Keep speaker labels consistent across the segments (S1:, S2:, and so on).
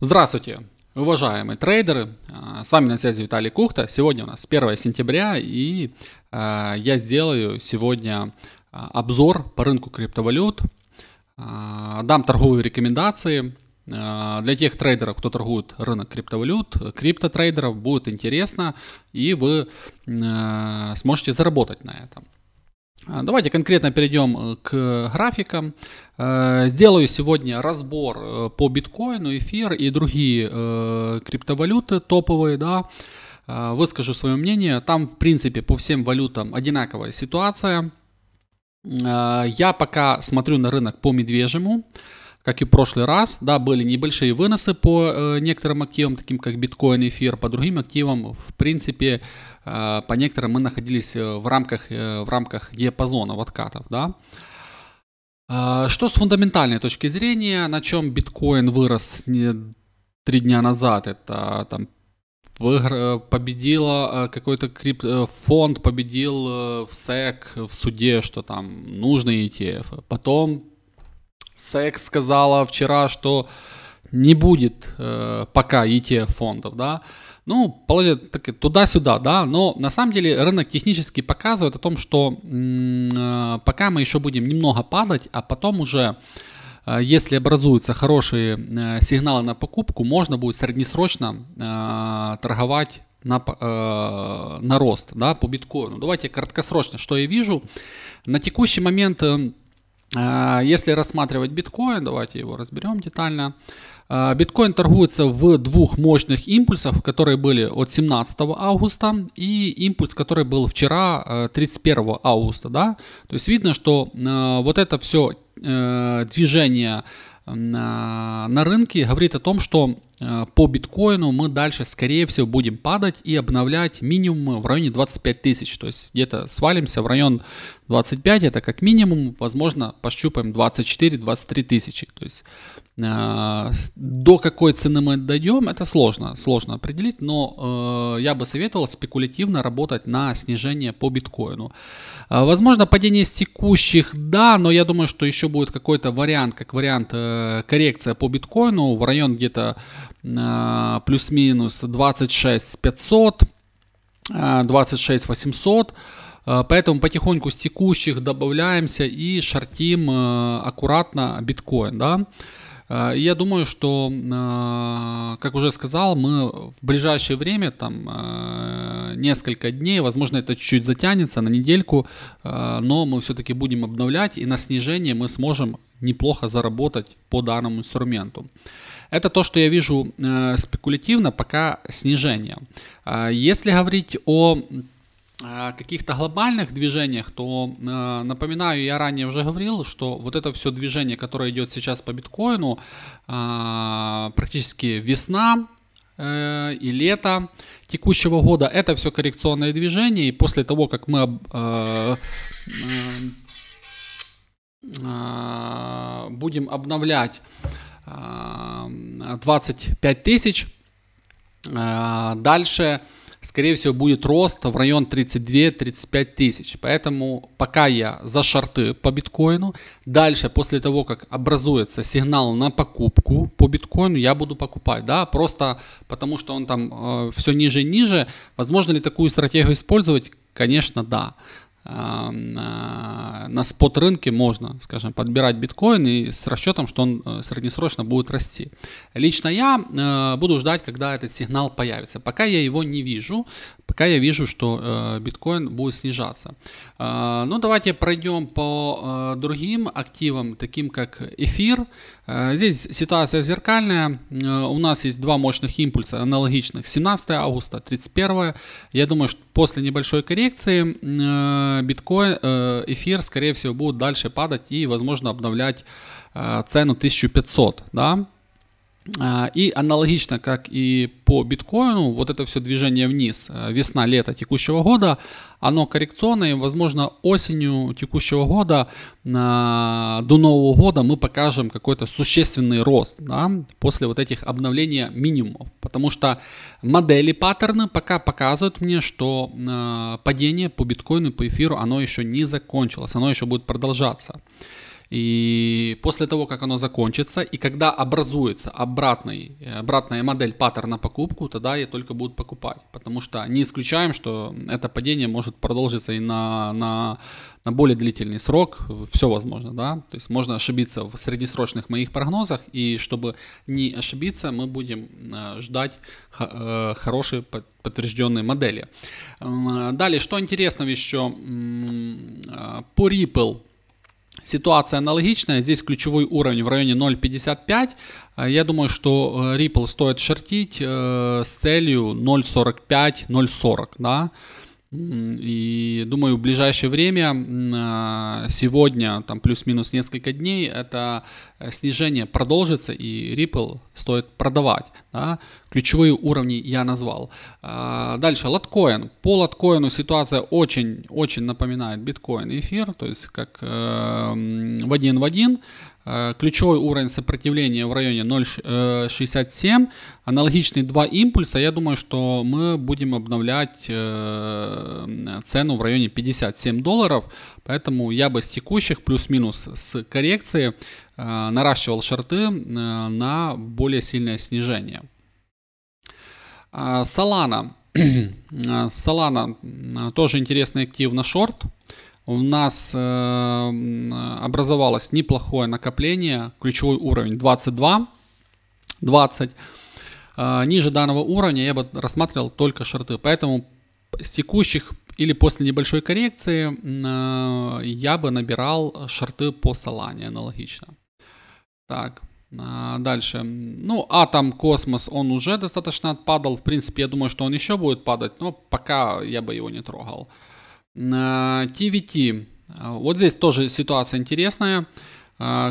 S1: Здравствуйте, уважаемые трейдеры. А, с вами на связи Виталий Кухта. Сегодня у нас 1 сентября, и а, я сделаю сегодня а, обзор по рынку криптовалют. Дам торговые рекомендации. Для тех трейдеров, кто торгует рынок криптовалют, криптотрейдеров будет интересно, и вы сможете заработать на этом. А, давайте конкретно перейдем э, к графикам. Э, сделаю сегодня разбор э, по биткоину, эфир и другие криптовалюты топовые, да. Выскажу свое мнение. Там, в принципе, по всем валютам одинаковая ситуация. Я пока смотрю на рынок по медвежьему как и в прошлый раз, да, были небольшие выносы по э, некоторым активам, таким как биткоин, эфир, по другим активам, в принципе, э, по некоторым мы находились э, в рамках, э, в рамках диапазона в откатов, да. Э, что с фундаментальной точки зрения, на чем биткоин вырос три дня назад, это там победила э, какой-то крип... фонд, победил в СЭК, в суде, что там нужны ETF. Потом СЭК сказала вчера, что не будет э, пока ETF-фондов, да, ну, положит так, туда-сюда, да, но на самом деле рынок технически показывает о том, что э, пока мы еще будем немного падать, а потом уже, э, если образуются хорошие э, сигналы на покупку, можно будет среднесрочно э, торговать на, э, на рост, да, по биткоину. Давайте краткосрочно, что я вижу. На текущий момент... Э, Э, если рассматривать биткоин, давайте его разберем детально. Э, биткоин торгуется в двух мощных импульсах, которые были от 17 августа и импульс, который был вчера, 31 э, августа. Да? То есть видно, что вот это все движение на рынке говорит о том, что Э, по биткоину мы дальше, скорее всего, будем падать и обновлять минимум в районе 25 тысяч. То есть где-то свалимся в район 25, это как минимум, возможно, пощупаем 24-23 тысячи. То есть э, до какой цены мы дойдем, это сложно, сложно определить, но э, я бы советовал спекулятивно работать на снижение по биткоину. Э, возможно, падение с текущих, да, но я думаю, что еще будет какой-то вариант, как вариант э, коррекция по биткоину в район где-то Э, плюс-минус 26 500, 26 800. Поэтому потихоньку с текущих добавляемся и шортим э, аккуратно биткоин. Да? Э, я думаю, что, как уже сказал, мы в ближайшее время, там, несколько дней, возможно, это чуть-чуть затянется на недельку, но мы все-таки будем обновлять, и на снижение мы сможем неплохо заработать по данному инструменту. Это то, что я вижу э, спекулятивно, пока снижение. Э, если говорить о а, каких-то глобальных движениях, то э, напоминаю, я ранее уже говорил, что вот это все движение, которое идет сейчас по биткоину, а, практически весна э, и лето текущего года, это все коррекционное движение, и после того, как мы э, будем обновлять 25 а, тысяч. А, дальше, скорее всего, будет рост в район 32-35 тысяч. Поэтому пока я за шорты по биткоину, дальше после того, как образуется сигнал на покупку по биткоину, я буду покупать. Да? Просто потому, что он там э, все ниже и ниже. Возможно ли такую стратегию использовать? Конечно, да. Эм, э, на спот-рынке можно, скажем, подбирать биткоин и с расчетом, что он э, среднесрочно будет расти. Лично я э, буду ждать, когда этот сигнал появится. Пока я его не вижу, пока я вижу, что биткоин будет снижаться. Ну, давайте пройдем по другим активам, таким как эфир. Здесь ситуация зеркальная. У нас есть два мощных импульса аналогичных. 17 августа, 31. Я думаю, что после небольшой коррекции э, биткоин, э, эфир, скорее всего, будет дальше падать и, возможно, обновлять э, цену 1500, да, а, и аналогично, как и по биткоину, вот это все движение вниз, а, весна, лето текущего года, оно коррекционное, возможно, осенью текущего года, а, до Нового года мы покажем какой-то существенный рост да, после вот этих обновлений минимумов. Потому что модели, паттерны пока показывают мне, что падение по биткоину, по эфиру, оно еще не закончилось, оно еще будет продолжаться. И после того, как оно закончится, и когда образуется обратный, обратная модель паттерна покупку, тогда я только буду покупать. Потому что не исключаем, что это падение может продолжиться и на, на, на более длительный срок. Все возможно, да. То есть можно ошибиться в среднесрочных моих прогнозах. И чтобы не ошибиться, мы будем э, ждать э, хорошие подтвержденные модели. Э, далее, что интересного еще по Ripple Ситуация аналогичная. Здесь ключевой уровень в районе 0.55. А, я думаю, что э, Ripple стоит шортить э, с целью 0.45-0.40. Да? И думаю, в ближайшее время, а, сегодня, там плюс-минус несколько дней, это э, снижение продолжится, и Ripple стоит продавать. Да? ключевые уровни я назвал. А, дальше, лоткоин. По лоткоину ситуация очень-очень напоминает биткоин и эфир, то есть как э, в один в один. Э, ключевой уровень сопротивления в районе 0,67. Э, Аналогичные два импульса. Я думаю, что мы будем обновлять цену в районе 57 долларов. Поэтому я бы с текущих плюс-минус с коррекции наращивал шарты на более сильное снижение. А, Solana. А, Solana а, тоже интересный актив на шорт. У нас э, образовалось неплохое накопление, ключевой уровень 22, 20. Ниже данного уровня я бы рассматривал только шорты, поэтому с текущих или после небольшой коррекции я бы набирал шорты по Солане аналогично. Так, а, дальше. Ну, Атом, Космос, он уже достаточно отпадал. В принципе, я думаю, что он еще будет падать, но пока я бы его не трогал. TVT. А, а, вот здесь тоже ситуация интересная.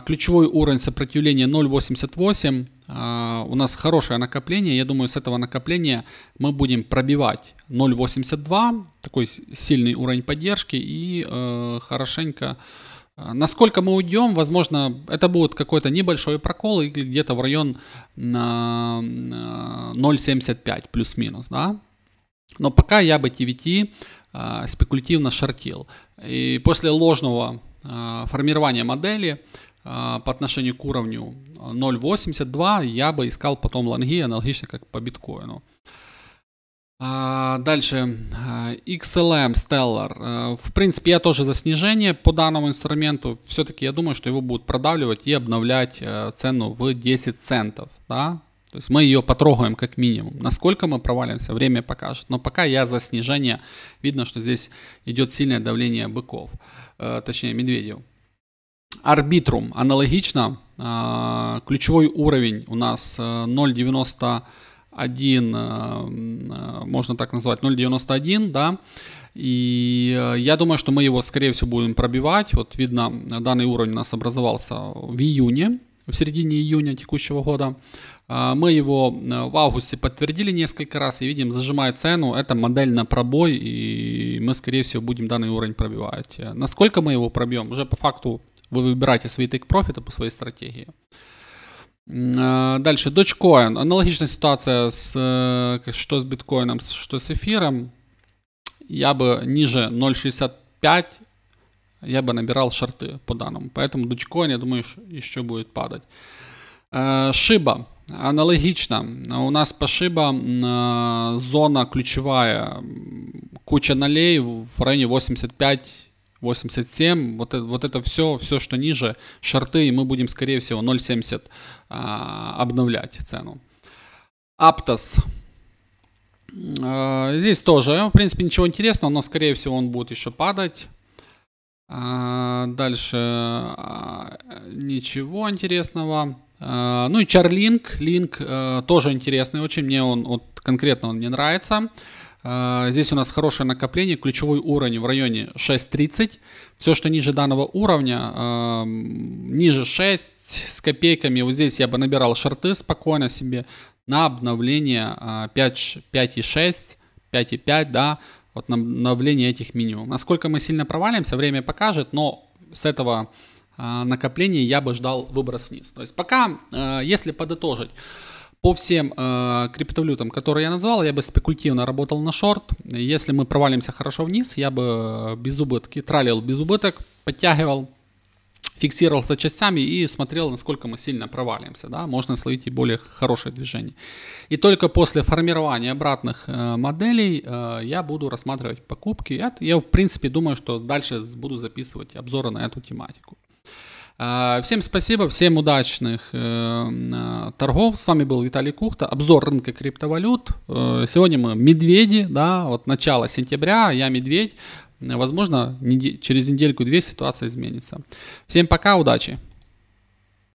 S1: Ключевой уровень сопротивления 0.88. У нас хорошее накопление. Я думаю, с этого накопления мы будем пробивать 0.82. Такой сильный уровень поддержки и э, хорошенько а, насколько мы уйдем, возможно, это будет какой-то небольшой прокол, или где-то в район 0,75 а, плюс-минус, да. Но пока я бы TVT а, спекулятивно шортил. И после ложного формирования модели по отношению к уровню 0.82 я бы искал потом лонги, аналогично как по биткоину. А, дальше. А, XLM Stellar. А, в принципе, я тоже за снижение по данному инструменту. Все-таки я думаю, что его будут продавливать и обновлять цену в 10 центов. Да? То есть мы ее потрогаем как минимум. Насколько мы провалимся, время покажет. Но пока я за снижение. Видно, что здесь идет сильное давление быков. Точнее, медведев. Арбитрум. Аналогично. Ключевой уровень у нас 0,90 один э, э, можно так назвать, 0.91, да, и э, я думаю, что мы его, скорее всего, будем пробивать. Вот видно, данный уровень у нас образовался в июне, в середине июня текущего года. Мы его в августе подтвердили несколько раз и видим, зажимает цену. Это модель на пробой, и мы, скорее всего, будем данный уровень пробивать. Насколько мы его пробьем, уже по факту вы выбираете свои take профиты по своей стратегии. А, дальше, Dogecoin. Аналогичная ситуация с э, что с биткоином, что с эфиром. Я бы ниже 0.65 я бы набирал шорты по данному. Поэтому Dogecoin, я думаю, еще будет падать. Э, шиба. Аналогично. У нас по Шиба а, зона ключевая. Куча нолей в районе 85 87, э, вот это, вот это все, все, что ниже, шорты и мы будем, скорее всего, 0,70 а, обновлять цену. Аптос. А, здесь тоже, в принципе, ничего интересного, но, скорее всего, он будет еще падать. А, дальше а, ничего интересного. А, ну и Чарлинг, Линк э, тоже интересный очень, мне он вот, конкретно он мне нравится. А, здесь у нас хорошее накопление, ключевой уровень в районе 6.30. Все, что ниже данного уровня, а, ниже 6 с копейками, вот здесь я бы набирал шорты спокойно себе на обновление 5.6, а, 5.5, да, вот на обновление этих минимум. Насколько мы сильно провалимся, время покажет, но с этого накопления я бы ждал выброс вниз. То есть пока, если подытожить, по всем э, криптовалютам, которые я назвал, я бы спекулятивно работал на шорт. Если мы провалимся хорошо вниз, я бы без убытки, тралил без убыток, подтягивал, фиксировался частями и смотрел, насколько мы сильно провалимся. Да? Можно словить и более хорошее движение. И только после формирования обратных э, моделей э, я буду рассматривать покупки. Я, я, в принципе, думаю, что дальше буду записывать обзоры на эту тематику. Э, всем спасибо, всем удачных э, э, торгов. С вами был Виталий Кухта. Обзор рынка криптовалют. Сегодня мы медведи, да, вот начало сентября, а я медведь. Возможно, через недельку-две ситуация изменится. Всем пока, удачи!